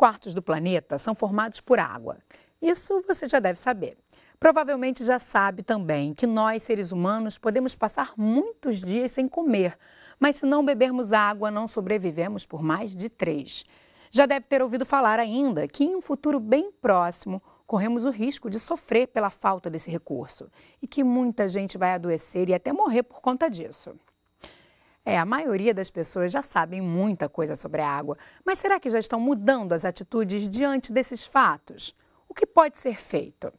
quartos do planeta são formados por água. Isso você já deve saber. Provavelmente já sabe também que nós, seres humanos, podemos passar muitos dias sem comer, mas se não bebermos água, não sobrevivemos por mais de três. Já deve ter ouvido falar ainda que, em um futuro bem próximo, corremos o risco de sofrer pela falta desse recurso e que muita gente vai adoecer e até morrer por conta disso. É, a maioria das pessoas já sabem muita coisa sobre a água, mas será que já estão mudando as atitudes diante desses fatos? O que pode ser feito?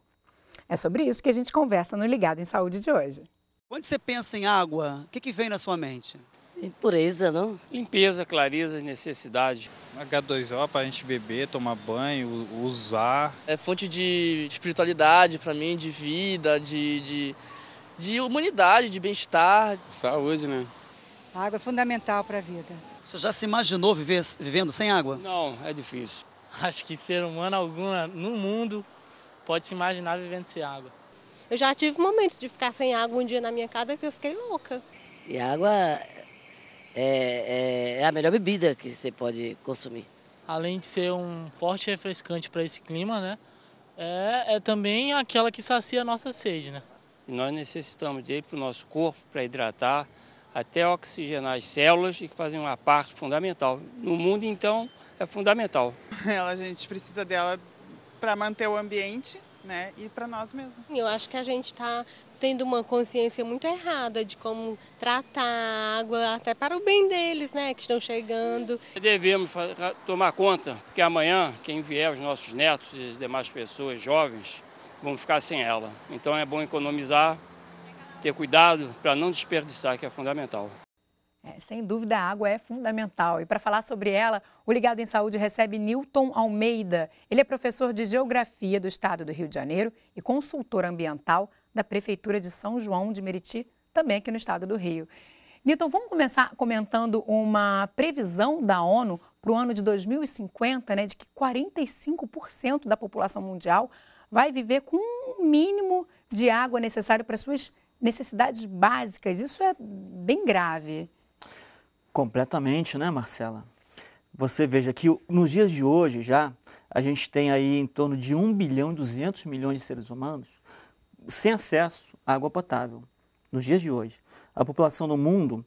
É sobre isso que a gente conversa no Ligado em Saúde de hoje. Quando você pensa em água, o que, que vem na sua mente? Impureza, não? Limpeza, clareza, necessidade. H2O para a gente beber, tomar banho, usar. É fonte de espiritualidade para mim, de vida, de, de, de humanidade, de bem-estar. Saúde, né? A água é fundamental para a vida. Você já se imaginou viver, vivendo sem água? Não, é difícil. Acho que ser humano alguma no mundo pode se imaginar vivendo sem água. Eu já tive momentos de ficar sem água um dia na minha casa que eu fiquei louca. E água é, é, é a melhor bebida que você pode consumir. Além de ser um forte refrescante para esse clima, né? É, é, também aquela que sacia a nossa sede, né? Nós necessitamos dele para o nosso corpo, para hidratar, até oxigenar as células e que fazem uma parte fundamental. No mundo, então, é fundamental. Ela, a gente precisa dela para manter o ambiente né, e para nós mesmos. Eu acho que a gente está tendo uma consciência muito errada de como tratar a água, até para o bem deles, né, que estão chegando. Devemos tomar conta, porque amanhã, quem vier, os nossos netos e as demais pessoas jovens, vão ficar sem ela. Então é bom economizar ter cuidado para não desperdiçar, que é fundamental. É, sem dúvida, a água é fundamental. E para falar sobre ela, o Ligado em Saúde recebe Newton Almeida. Ele é professor de Geografia do Estado do Rio de Janeiro e consultor ambiental da Prefeitura de São João de Meriti, também aqui no Estado do Rio. Newton, vamos começar comentando uma previsão da ONU para o ano de 2050, né, de que 45% da população mundial vai viver com o um mínimo de água necessário para suas necessidades básicas. Isso é bem grave. Completamente, né, Marcela? Você veja que nos dias de hoje já a gente tem aí em torno de 1 bilhão e 200 milhões de seres humanos sem acesso à água potável. Nos dias de hoje, a população do mundo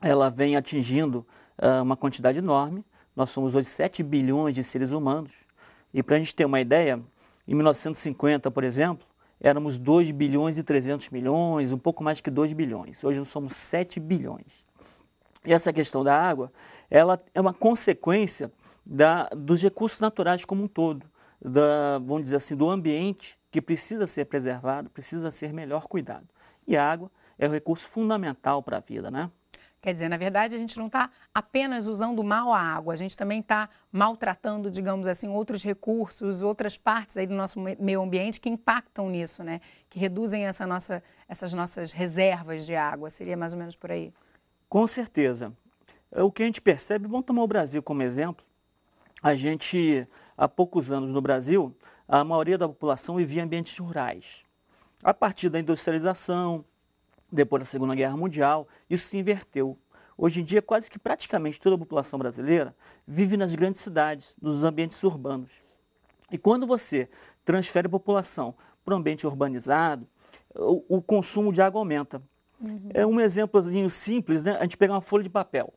ela vem atingindo uh, uma quantidade enorme. Nós somos hoje 7 bilhões de seres humanos. E para a gente ter uma ideia, em 1950, por exemplo, éramos 2 bilhões e 300 milhões, um pouco mais que 2 bilhões. Hoje nós somos 7 bilhões. E essa questão da água, ela é uma consequência da, dos recursos naturais como um todo, da, vamos dizer assim, do ambiente que precisa ser preservado, precisa ser melhor cuidado. E a água é um recurso fundamental para a vida, né? Quer dizer, na verdade, a gente não está apenas usando mal a água, a gente também está maltratando, digamos assim, outros recursos, outras partes aí do nosso meio ambiente que impactam nisso, né? Que reduzem essa nossa, essas nossas reservas de água. Seria mais ou menos por aí? Com certeza. É, o que a gente percebe, vamos tomar o Brasil como exemplo. A gente, há poucos anos no Brasil, a maioria da população vivia em ambientes rurais. A partir da industrialização, depois da Segunda Guerra Mundial, isso se inverteu. Hoje em dia, quase que praticamente toda a população brasileira vive nas grandes cidades, nos ambientes urbanos. E quando você transfere a população para um ambiente urbanizado, o, o consumo de água aumenta. Uhum. É um exemplozinho simples, né? A gente pegar uma folha de papel.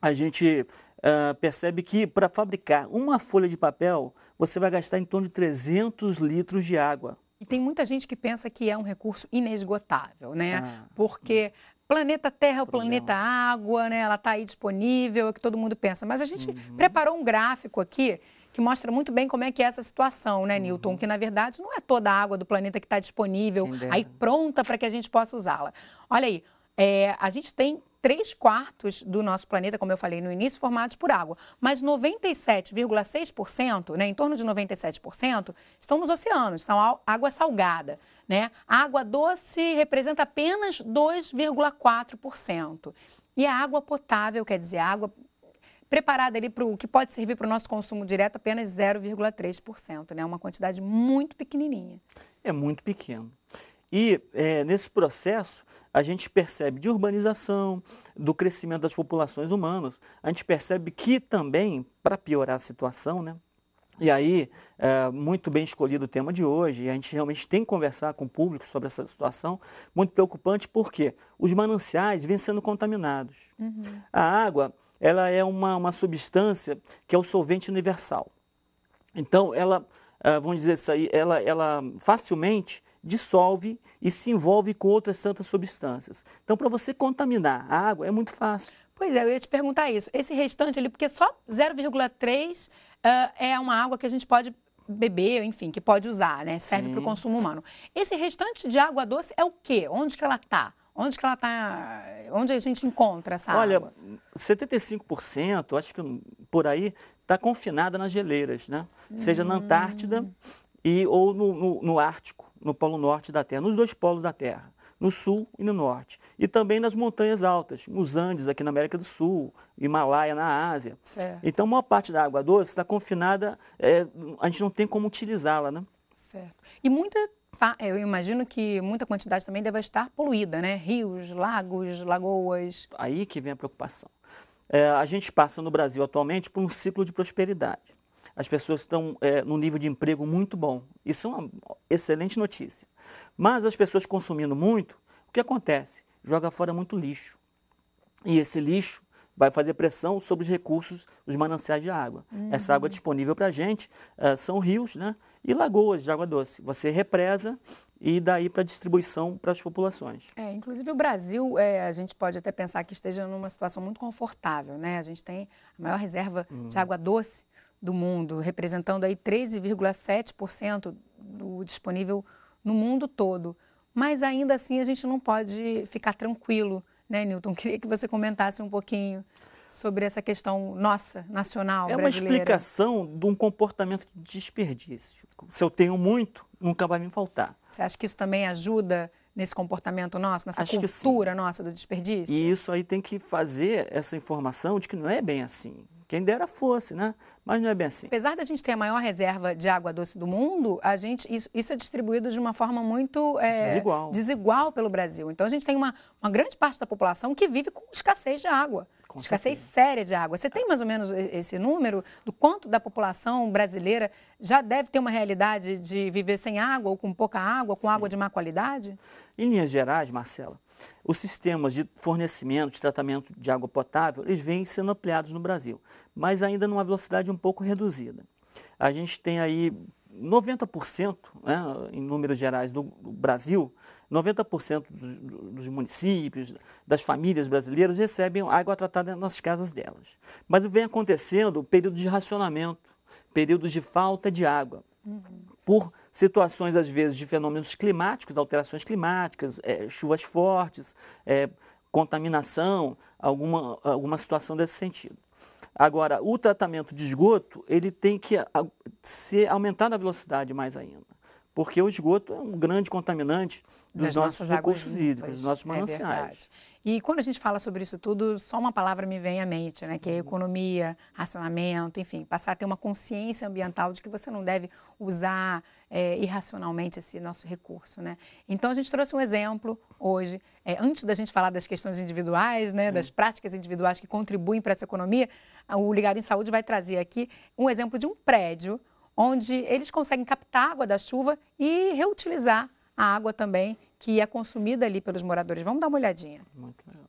A gente uh, percebe que para fabricar uma folha de papel, você vai gastar em torno de 300 litros de água. E tem muita gente que pensa que é um recurso inesgotável, né? Ah, porque hum. planeta Terra, é o planeta Água, né? Ela está aí disponível, é o que todo mundo pensa. Mas a gente uhum. preparou um gráfico aqui que mostra muito bem como é que é essa situação, né, uhum. Newton? Que, na verdade, não é toda a água do planeta que está disponível, aí pronta para que a gente possa usá-la. Olha aí, é, a gente tem 3 quartos do nosso planeta, como eu falei no início, formados por água. Mas 97,6%, né, em torno de 97%, estão nos oceanos, são água salgada. Né? A água doce representa apenas 2,4%. E a água potável, quer dizer, a água preparada ali para o que pode servir para o nosso consumo direto, apenas 0,3%, né? Uma quantidade muito pequenininha. É muito pequeno. E é, nesse processo, a gente percebe de urbanização, do crescimento das populações humanas, a gente percebe que também, para piorar a situação, né, e aí, é, muito bem escolhido o tema de hoje, e a gente realmente tem que conversar com o público sobre essa situação, muito preocupante, porque os mananciais vêm sendo contaminados. Uhum. A água, ela é uma, uma substância que é o solvente universal. Então, ela, é, vamos dizer isso aí, ela, ela facilmente dissolve e se envolve com outras tantas substâncias. Então, para você contaminar a água é muito fácil. Pois é, eu ia te perguntar isso. Esse restante ali, porque só 0,3 uh, eh, é uma água que a gente pode beber, enfim, que pode usar, né? Serve para o consumo humano. Esse restante de água doce é o quê? Onde que ela está? Onde que ela está? Onde a gente encontra essa Olha, água? Olha, 75%, acho que por aí, está confinada nas geleiras, né? Hum. Seja na Antártida hum. e, ou no, no, no Ártico no Polo Norte da Terra, nos dois polos da Terra, no Sul e no Norte. E também nas montanhas altas, nos Andes, aqui na América do Sul, Himalaia, na Ásia. Certo. Então, a maior parte da água doce está confinada, é, a gente não tem como utilizá-la, né? Certo. E muita é, eu imagino que muita quantidade também deve estar poluída, né? Rios, lagos, lagoas. Aí que vem a preocupação. É, a gente passa no Brasil atualmente por um ciclo de prosperidade as pessoas estão é, num nível de emprego muito bom. Isso é uma excelente notícia. Mas as pessoas consumindo muito, o que acontece? Joga fora muito lixo. E esse lixo vai fazer pressão sobre os recursos, os mananciais de água. Uhum. Essa água disponível para a gente uh, são rios né, e lagoas de água doce. Você represa e daí para distribuição para as populações. É, inclusive o Brasil, é, a gente pode até pensar que esteja numa situação muito confortável, né? A gente tem a maior reserva uhum. de hum. água doce do mundo, representando aí 13,7% do disponível no mundo todo. Mas ainda assim a gente não pode ficar tranquilo, né, Newton? Queria que você comentasse um pouquinho sobre essa questão nossa, nacional, é brasileira. É uma explicação de um comportamento de desperdício. Se eu tenho muito, nunca vai me faltar. Você acha que isso também ajuda nesse comportamento nosso, nessa Acho cultura nossa do desperdício? E isso aí tem que fazer essa informação de que não é bem assim. Quem dera fosse, né? Mas não é bem assim. Apesar da gente ter a maior reserva de água doce do mundo, a gente, isso, isso é distribuído de uma forma muito é, desigual. desigual pelo Brasil. Então a gente tem uma, uma grande parte da população que vive com escassez de água. Com escassez certeza. séria de água. Você tem mais ou menos esse número do quanto da população brasileira já deve ter uma realidade de viver sem água ou com pouca água, com Sim. água de má qualidade? Em linhas gerais, Marcela, os sistemas de fornecimento, de tratamento de água potável, eles vêm sendo ampliados no Brasil, mas ainda numa velocidade um pouco reduzida. A gente tem aí 90%, né, em números gerais do, Brasil, 90% dos, municípios, das famílias brasileiras recebem água tratada nas casas delas. Mas vem acontecendo períodos de racionamento, períodos de falta de água, uhum. por situações, às vezes, de fenômenos climáticos, alterações climáticas, é, chuvas fortes, é, contaminação, alguma, alguma situação desse sentido. Agora, o tratamento de esgoto, ele tem que ser aumentado a velocidade mais ainda, porque o esgoto é um grande contaminante, dos nossos recursos hídricos, dos nossos é mananciais. É e quando a gente fala sobre isso tudo, só uma palavra me vem à mente, né? Que é economia, racionamento, enfim, passar a ter uma consciência ambiental de que você não deve usar é, irracionalmente esse nosso recurso, né? Então a gente trouxe um exemplo hoje, é, antes da gente falar das questões individuais, né? Das práticas individuais que contribuem para essa economia, o Ligado em Saúde vai trazer aqui um exemplo de um prédio onde eles conseguem captar água da chuva e reutilizar a água também que é consumida ali pelos moradores. Vamos dar uma olhadinha. Muito legal.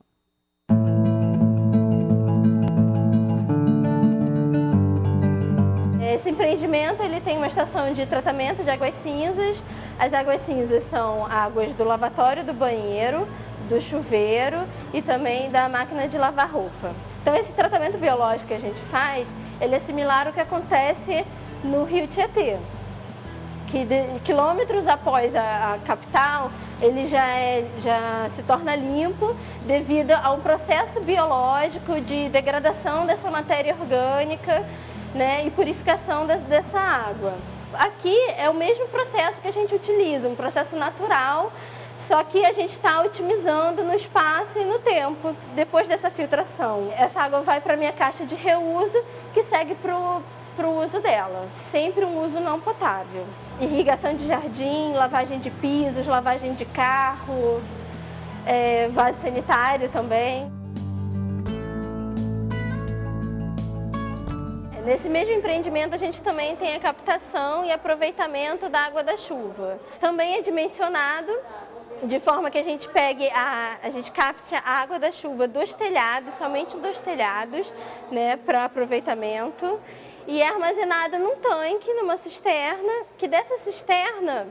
Esse empreendimento ele tem uma estação de tratamento de águas cinzas. As águas cinzas são águas do lavatório, do banheiro, do chuveiro e também da máquina de lavar roupa. Então esse tratamento biológico que a gente faz, ele é similar ao que acontece no Rio Tietê que de, quilômetros após a, a, capital ele já, é, já se torna limpo devido ao processo biológico de degradação dessa matéria orgânica né, e purificação de, dessa água. Aqui é o mesmo processo que a gente utiliza, um processo natural, só que a gente está otimizando no espaço e no tempo depois dessa filtração. Essa água vai para a minha caixa de reuso, que segue para o para o uso dela, sempre um uso não potável. Irrigação de jardim, lavagem de pisos, lavagem de carro, é, vaso sanitário também. É, nesse mesmo empreendimento, a gente também tem a captação e aproveitamento da água da chuva. Também é dimensionado de forma que a gente pegue a, a gente capte a água da chuva dos telhados, somente dos telhados, né, para aproveitamento e é armazenada num tanque, numa cisterna, que dessa cisterna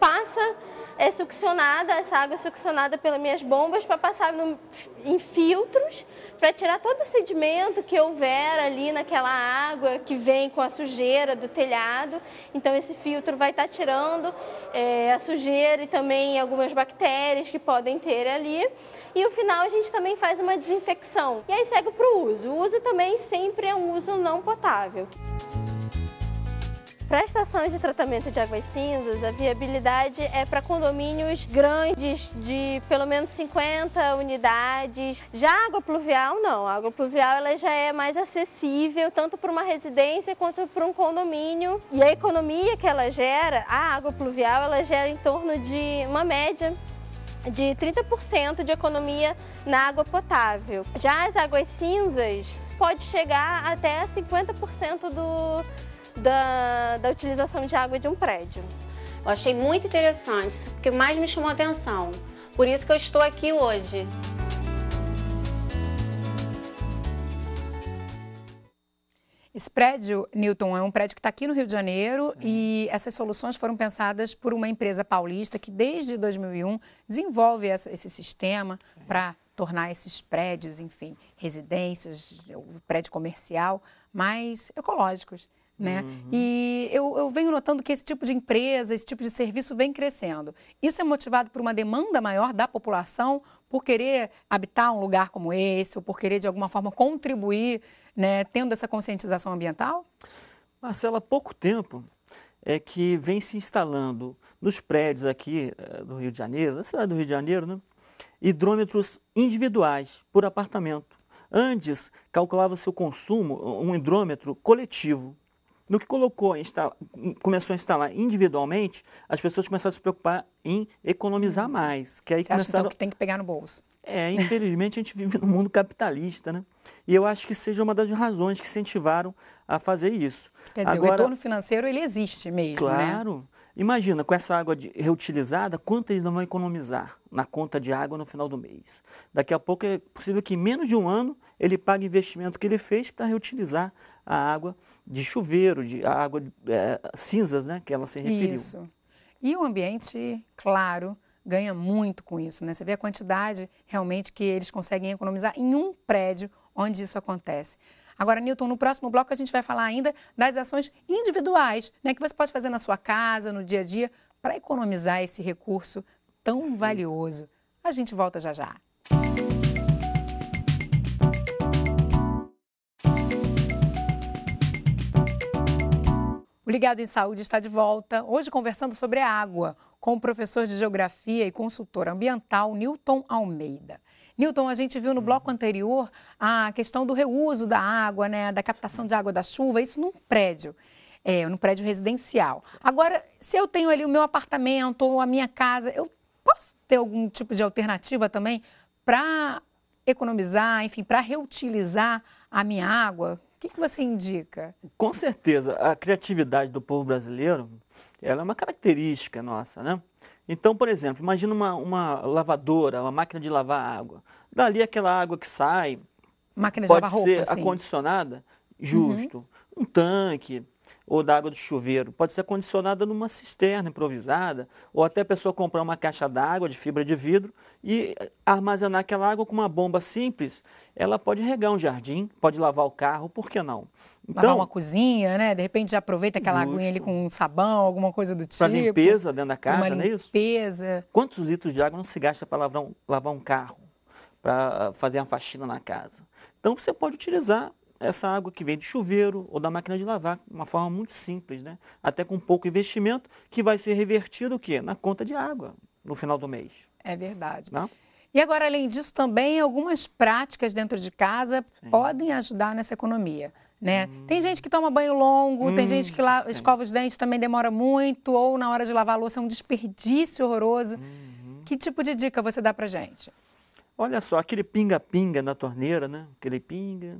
passa é succionada, essa água é succionada pelas minhas bombas para passar no, em filtros, para tirar todo o sedimento que houver ali naquela água que vem com a sujeira do telhado. Então esse filtro vai estar tá tirando é, a sujeira e também algumas bactérias que podem ter ali. E no final a gente também faz uma desinfecção. E aí segue para o uso. O uso também sempre é um uso não potável. Para a estação de tratamento de águas cinzas, a viabilidade é para condomínios grandes de pelo menos 50 unidades. Já a água pluvial, não. A água pluvial ela já é mais acessível tanto para uma residência quanto para um condomínio. E a economia que ela gera, a água pluvial, ela gera em torno de uma média de 30% de economia na água potável. Já as águas cinzas pode chegar até 50% do da, da utilização de água de um prédio. Eu achei muito interessante, isso que mais me chamou a atenção. Por isso que eu estou aqui hoje. Esse prédio, Newton, é um prédio que está aqui no Rio de Janeiro Sim. e essas soluções foram pensadas por uma empresa paulista que desde 2001 desenvolve essa, esse sistema para tornar esses prédios, enfim, residências, o prédio comercial mais ecológicos. Né? Uhum. E eu, eu, venho notando que esse tipo de empresa, esse tipo de serviço vem crescendo. Isso é motivado por uma demanda maior da população por querer habitar um lugar como esse, ou por querer, de alguma forma, contribuir, né, tendo essa conscientização ambiental? Marcela, há pouco tempo é que vem se instalando nos prédios aqui eh, do Rio de Janeiro, da cidade do Rio de Janeiro, né, hidrômetros individuais por apartamento. Antes, calculava-se o consumo, um hidrômetro coletivo no que colocou, instala, começou a instalar individualmente, as pessoas começaram a se preocupar em economizar uhum. mais. Que aí Você começaram... acha, então, que tem que pegar no bolso? É, infelizmente a gente vive num mundo capitalista, né? E eu acho que seja uma das razões que incentivaram a fazer isso. Quer dizer, Agora, o retorno financeiro ele existe mesmo, claro, né? Claro. Imagina, com essa água de, reutilizada, quanto eles não vão economizar na conta de água no final do mês? Daqui a pouco é possível que em menos de um ano ele pague o investimento que ele fez para reutilizar a água de chuveiro, de a água de, é, cinzas, né, que ela se referiu. Isso. E o ambiente, claro, ganha muito com isso, né? Você vê a quantidade realmente que eles conseguem economizar em um prédio onde isso acontece. Agora, Newton, no próximo bloco a gente vai falar ainda das ações individuais, né, que você pode fazer na sua casa, no dia a dia, para economizar esse recurso tão valioso. A gente volta já já. O Ligado em Saúde está de volta, hoje conversando sobre a água, com o professor de Geografia e consultor ambiental Newton Almeida. Newton, a gente viu no bloco anterior a questão do reuso da água, né, da captação de água da chuva, isso num prédio, é, num prédio residencial. Agora, se eu tenho ali o meu apartamento ou a minha casa, eu posso ter algum tipo de alternativa também para economizar, enfim, para reutilizar a minha água? O que, que você indica? Com certeza, a criatividade do povo brasileiro ela é uma característica nossa, né? Então, por exemplo, imagina uma, uma lavadora, uma máquina de lavar água. Dali aquela água que sai máquina de pode lavar ser roupa, sim. acondicionada, uhum. justo. Uhum. Um tanque, ou da água do chuveiro pode ser condicionada numa cisterna improvisada, ou até a pessoa comprar uma caixa d'água de fibra de vidro e eh, armazenar aquela água com uma bomba simples. Ela pode regar um jardim, pode lavar o carro, por que não? Então, lavar uma então cozinha, né? De repente já aproveita aquela justo. aguinha ali com um sabão, alguma coisa do tipo. Para limpeza dentro da casa, não é isso? limpeza. Quantos litros de água não se gasta para lavar um, lavar um carro, para ah, fazer uma faxina na casa? Então você pode utilizar essa água que vem do chuveiro ou da máquina de lavar, uma forma muito simples, né? até com pouco investimento, que vai ser revertido o quê? na conta de água no final do mês. É verdade. Não? Né? E agora, além disso, também algumas práticas dentro de casa Sim. podem ajudar nessa economia. Né? Hum. Tem gente que toma banho longo, hum. tem gente que lá, hum, escova os dentes também demora muito, ou na hora de lavar a louça é um desperdício horroroso. Uhum. Que tipo de dica você dá para gente? Olha só, aquele pinga-pinga na torneira, né? Aquele pinga,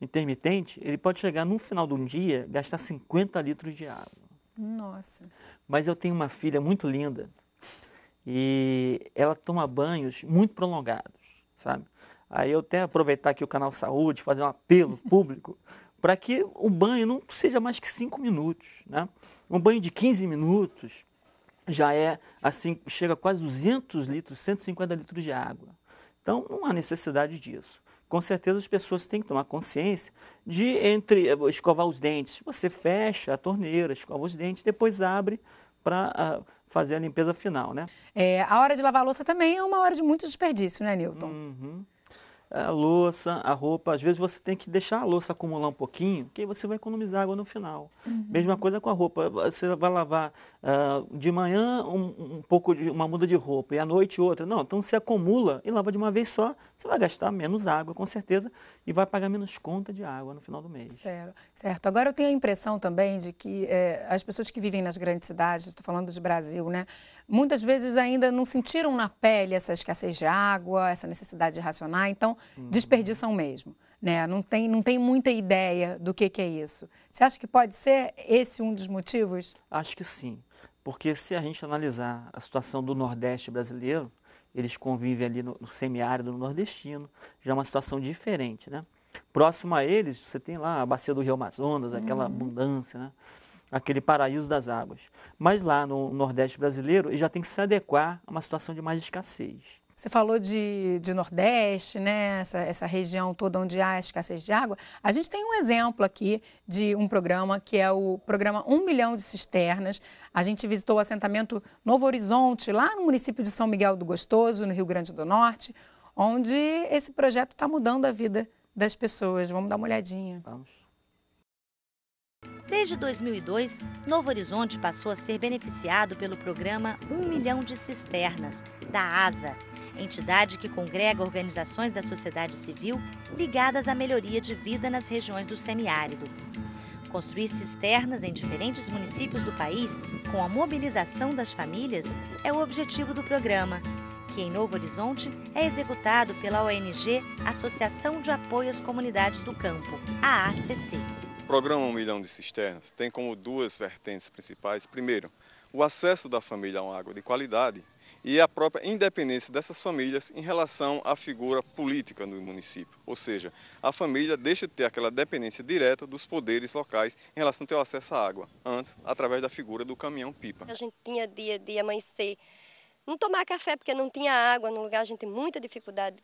intermitente, ele pode chegar no final de um dia, gastar 50 litros de água. Nossa. Mas eu tenho uma filha muito linda e ela toma banhos muito prolongados, sabe? Aí eu até aproveitar aqui o canal Saúde, fazer um apelo público para que o banho não seja mais que 5 minutos, né? Um banho de 15 minutos já é assim, chega a quase 200 litros, 150 litros de água. Então não há necessidade disso com certeza as pessoas têm que tomar consciência de entre eh, escovar os dentes. Você fecha a torneira, escova os dentes, depois abre para ah, fazer a limpeza final, né? É, a hora de lavar a louça também é uma hora de muito desperdício, né, Newton? Uhum. A louça, a roupa, às vezes você tem que deixar a louça acumular um pouquinho, que aí você vai economizar água no final. Uhum. Mesma coisa com a roupa, você vai lavar Uh, de manhã um, um, pouco de uma muda de roupa e à noite outra. Não, então se acumula e lava de uma vez só, você vai gastar menos água, com certeza, e vai pagar menos conta de água no final do mês. Certo. certo. Agora eu tenho a impressão também de que é, as pessoas que vivem nas grandes cidades, estou falando de Brasil, né, muitas vezes ainda não sentiram na pele essa escassez de água, essa necessidade de racionar, então hum. desperdiçam mesmo né? Não tem, não tem muita ideia do que, que é isso. Você acha que pode ser esse um dos motivos? Acho que sim, porque se a gente analisar a situação do Nordeste brasileiro, eles convivem ali no, no semiárido, no nordestino, já é uma situação diferente, né? Próximo a eles, você tem lá a bacia do Rio Amazonas, aquela uhum. abundância, né? aquele paraíso das águas. Mas lá no Nordeste brasileiro, ele já tem que se adequar a uma situação de mais escassez. Você falou de, de Nordeste, né? Essa, essa, região toda onde há escassez de água. A gente tem um exemplo aqui de um programa que é o programa 1 milhão de cisternas. A gente visitou o assentamento Novo Horizonte, lá no município de São Miguel do Gostoso, no Rio Grande do Norte, onde esse projeto está mudando a vida das pessoas. Vamos dar uma olhadinha. Vamos. Desde 2002, Novo Horizonte passou a ser beneficiado pelo programa 1 milhão de cisternas, da ASA, entidade que congrega organizações da sociedade civil ligadas à melhoria de vida nas regiões do semiárido. Construir cisternas em diferentes municípios do país com a mobilização das famílias é o objetivo do programa, que em Novo Horizonte é executado pela ONG Associação de Apoio às Comunidades do Campo, a ACC. O programa Um Milhão de Cisternas tem como duas vertentes principais. Primeiro, o acesso da família a uma água de qualidade e a própria independência dessas famílias em relação à figura política no município. Ou seja, a família deixa de ter aquela dependência direta dos poderes locais em relação ao seu acesso à água, antes através da figura do caminhão-pipa. A gente tinha dia de amanhecer, não tomar café porque não tinha água, no lugar a gente tem muita dificuldade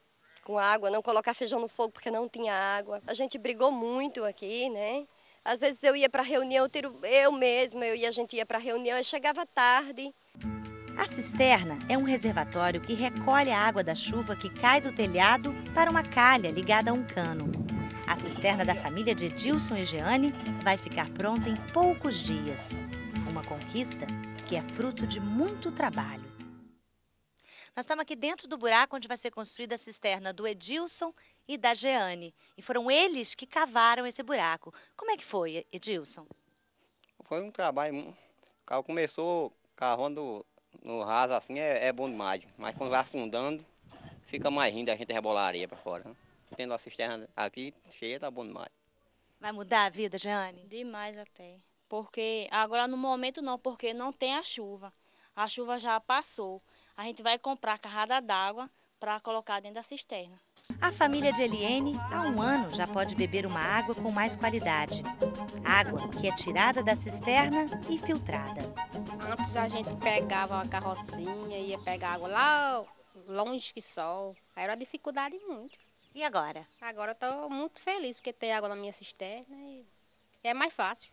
com água, não colocar feijão no fogo porque não tinha água. A gente brigou muito aqui, né? Às vezes eu ia para reunião, eu mesma, eu e a gente ia para reunião, e chegava tarde. A cisterna é um reservatório que recolhe a água da chuva que cai do telhado para uma calha ligada a um cano. A cisterna da família de Edilson e Jeane vai ficar pronta em poucos dias. Uma conquista que é fruto de muito trabalho. Nós estamos aqui dentro do buraco onde vai ser construída a cisterna do Edilson e da Jeane. E foram eles que cavaram esse buraco. Como é que foi, Edilson? Foi um trabalho. O carro começou cavando no raso assim é, é bom demais. Mas quando vai afundando, fica mais rindo a gente rebolar a areia para fora. Né? Tendo a cisterna aqui cheia, tá bom demais. Vai mudar a vida, Jeane? Demais até. Porque agora no momento não, porque não tem a chuva. A chuva já passou. A gente vai comprar carrada d'água para colocar dentro da cisterna. A família de Eliene, há um ano, já pode beber uma água com mais qualidade. Água que é tirada da cisterna e filtrada. Antes a gente pegava uma carrocinha, ia pegar água lá longe que sol. Era uma dificuldade muito. E agora? Agora eu estou muito feliz porque tem água na minha cisterna e é mais fácil.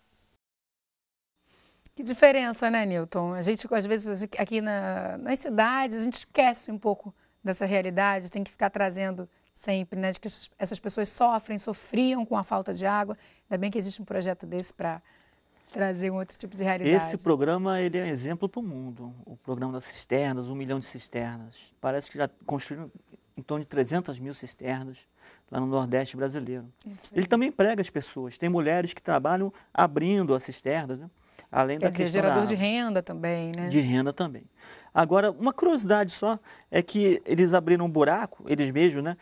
Que diferença, né, Newton? A gente, às vezes, aqui na, nas cidades, a gente esquece um pouco dessa realidade, tem que ficar trazendo sempre, né, de que essas pessoas sofrem, sofriam com a falta de água. Ainda bem que existe um projeto desse para trazer um outro tipo de realidade. Esse programa ele é um exemplo para o mundo. O programa das cisternas, um milhão de cisternas. Parece que já construíram em torno de 300 mil cisternas lá no Nordeste brasileiro. Ele também prega as pessoas. Tem mulheres que trabalham abrindo as cisternas, né? Além Quer é da dizer, gerador da... de renda também, né? De renda também. Agora, uma curiosidade só é que eles abriram um buraco, eles mesmos, né?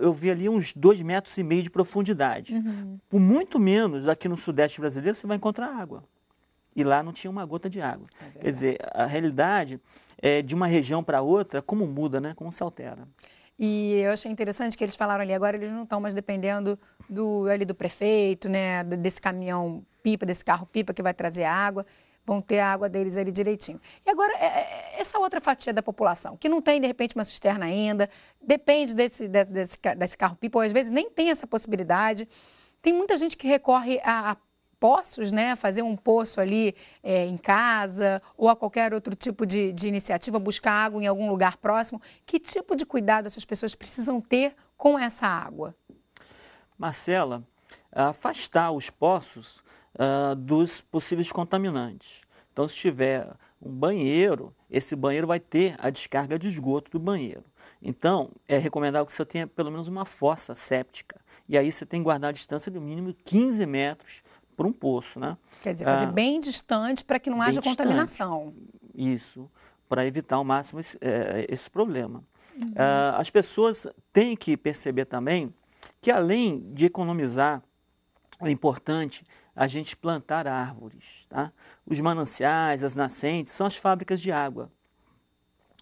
Eu vi ali uns dois metros e meio de profundidade. Uhum. Por muito menos aqui no Sudeste brasileiro você vai encontrar água. E lá não tinha uma gota de água. É Quer dizer, a realidade é, de uma região para outra, como muda, né? Como se altera. E eu achei interessante que eles falaram ali, agora eles não estão mais dependendo do ali do prefeito, né, desse caminhão pipa, desse carro pipa que vai trazer água, vão ter a água deles ali direitinho. E agora, é, é, essa outra fatia da população, que não tem, de repente, uma cisterna ainda, depende desse, desse, desse carro pipa, ou às vezes nem tem essa possibilidade. Tem muita gente que recorre a, a poços, né? Fazer um poço ali é, em casa ou a qualquer outro tipo de, de, iniciativa, buscar água em algum lugar próximo. Que tipo de cuidado essas pessoas precisam ter com essa água? Marcela, afastar os poços uh, dos possíveis contaminantes. Então, se tiver um banheiro, esse banheiro vai ter a descarga de esgoto do banheiro. Então, é recomendável que você tenha pelo menos uma fossa séptica. E aí você tem que guardar a distância de mínimo 15 metros para um poço, né? Quer dizer, fazer ah, bem distante para que não haja distante. contaminação. Isso, para evitar ao máximo esse, é, esse problema. Uhum. Ah, as pessoas têm que perceber também que além de economizar, é importante a gente plantar árvores. Tá? Os mananciais, as nascentes, são as fábricas de água.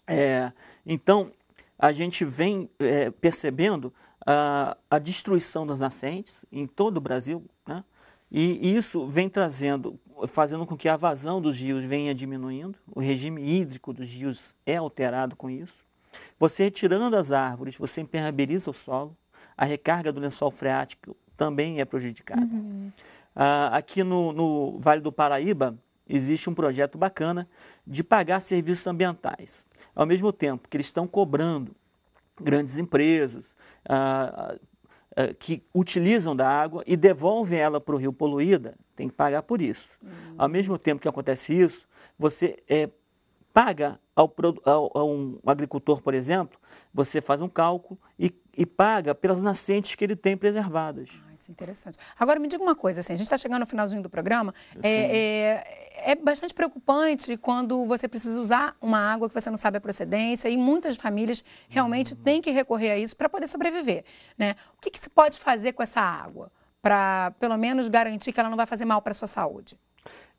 É, então, a gente vem é, percebendo a, a, destruição das nascentes em todo o Brasil, né? e isso vem trazendo, fazendo com que a vazão dos rios venha diminuindo, o regime hídrico dos rios é alterado com isso. Você retirando as árvores, você impermeabiliza o solo, a recarga do lençol freático também é prejudicada. Uhum. Ah, aqui no, no Vale do Paraíba existe um projeto bacana de pagar serviços ambientais. Ao mesmo tempo que eles estão cobrando grandes empresas ah, ah, ah que utilizam da água e devolvem ela para o rio poluída, tem que pagar por isso. Uhum. Ao mesmo tempo que acontece isso, você é, paga ao, ao, a um agricultor, por exemplo, você faz um cálculo e, e paga pelas nascentes que ele tem preservadas. Ah, isso é interessante. Agora, me diga uma coisa, assim, a gente está chegando no finalzinho do programa, é, é, é, bastante preocupante quando você precisa usar uma água que você não sabe a procedência e muitas famílias realmente uhum. têm que recorrer a isso para poder sobreviver. Né? O que, que se pode fazer com essa água para, pelo menos, garantir que ela não vai fazer mal para a sua saúde?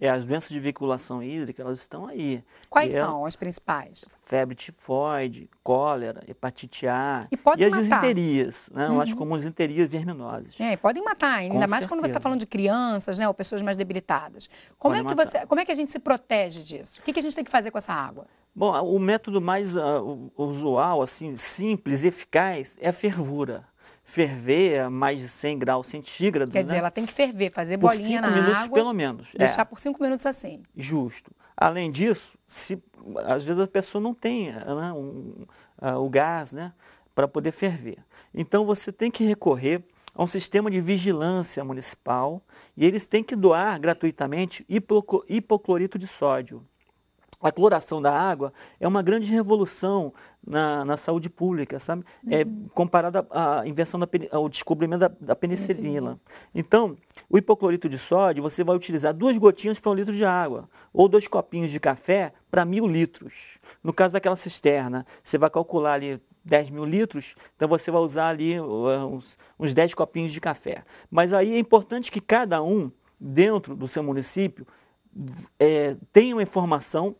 É, as doenças de veiculação hídrica, elas estão aí. Quais e é são é, as principais? Febre tifoide, cólera, hepatite A. E, pode e matar. Né? Uhum. as desinterias, né? Uhum. As comuns desinterias verminoses. É, podem matar, ainda Com mais certeza. quando você está falando de crianças, né? Ou pessoas mais debilitadas. Como é, que você, como é que a gente se protege disso? O que, que a gente tem que fazer com essa água? Bom, o método mais uh, usual, assim, simples, eficaz, é a fervura ferver a mais de 100 graus centígrados. Quer dizer, né? ela tem que ferver, fazer por bolinha na água. 5 minutos, pelo menos. É. Deixar é. por 5 minutos assim. Justo. Além disso, se, às vezes a pessoa não tem né, um, uh, o gás né, para poder ferver. Então, você tem que recorrer a um sistema de vigilância municipal e eles têm que doar gratuitamente hipoclorito de sódio a cloração da água é uma grande revolução na, na saúde pública, sabe? É uhum. É comparada à invenção da, ao descobrimento da, da penicilina. Então, o hipoclorito de sódio, você vai utilizar duas gotinhas para um litro de água, ou dois copinhos de café para mil litros. No caso daquela cisterna, você vai calcular ali 10 mil litros, então você vai usar ali uh, uns, uns 10 copinhos de café. Mas aí é importante que cada um, dentro do seu município, é, tenha uma informação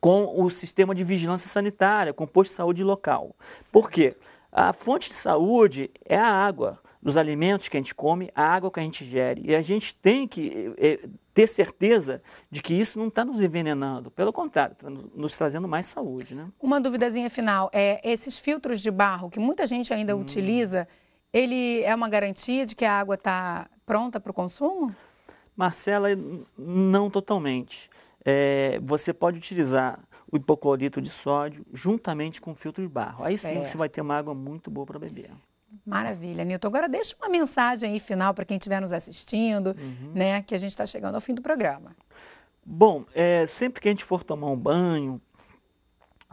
com o sistema de vigilância sanitária, com o posto de saúde local. Certo. Por quê? A fonte de saúde é a água dos alimentos que a gente come, a água que a gente gere. E a gente tem que é, ter certeza de que isso não está nos envenenando, pelo contrário, está nos trazendo mais saúde. Né? Uma duvidazinha final, é esses filtros de barro que muita gente ainda hum. utiliza, ele é uma garantia de que a água está pronta para o consumo? Marcela, não totalmente é, você pode utilizar o hipoclorito de sódio juntamente com o filtro de barro. Aí certo. sim você vai ter uma água muito boa para beber. Maravilha, Nilton. Agora deixa uma mensagem aí final para quem estiver nos assistindo, uhum. né? Que a gente está chegando ao fim do programa. Bom, é, sempre que a gente for tomar um banho,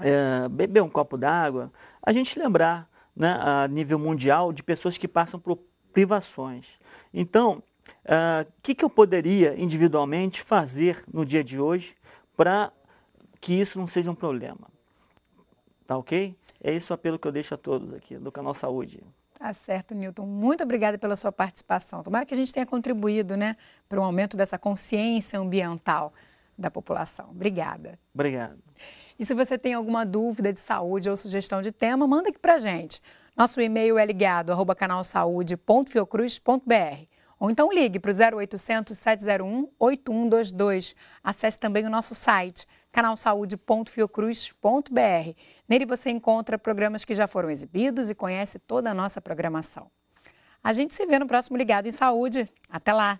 é, beber um copo d'água, a gente lembrar, né, a nível mundial, de pessoas que passam por privações. Então, o uh, ah, que, que eu poderia individualmente fazer no dia de hoje para que isso não seja um problema? Tá ok? É isso o apelo que eu deixo a todos aqui do Canal Saúde. Tá certo, Newton. Muito obrigada pela sua participação. Tomara que a gente tenha contribuído né, para o aumento dessa consciência ambiental da população. Obrigada. Obrigado. E se você tem alguma dúvida de saúde ou sugestão de tema, manda aqui para gente. Nosso e-mail é ligado, arroba canalsaúde.fiocruz.br. Ou então ligue para o 0800 701 8122. Acesse também o nosso site canalsaude.fiocruz.br. Nele você encontra programas que já foram exibidos e conhece toda a nossa programação. A gente se vê no próximo Ligado em Saúde. Até lá!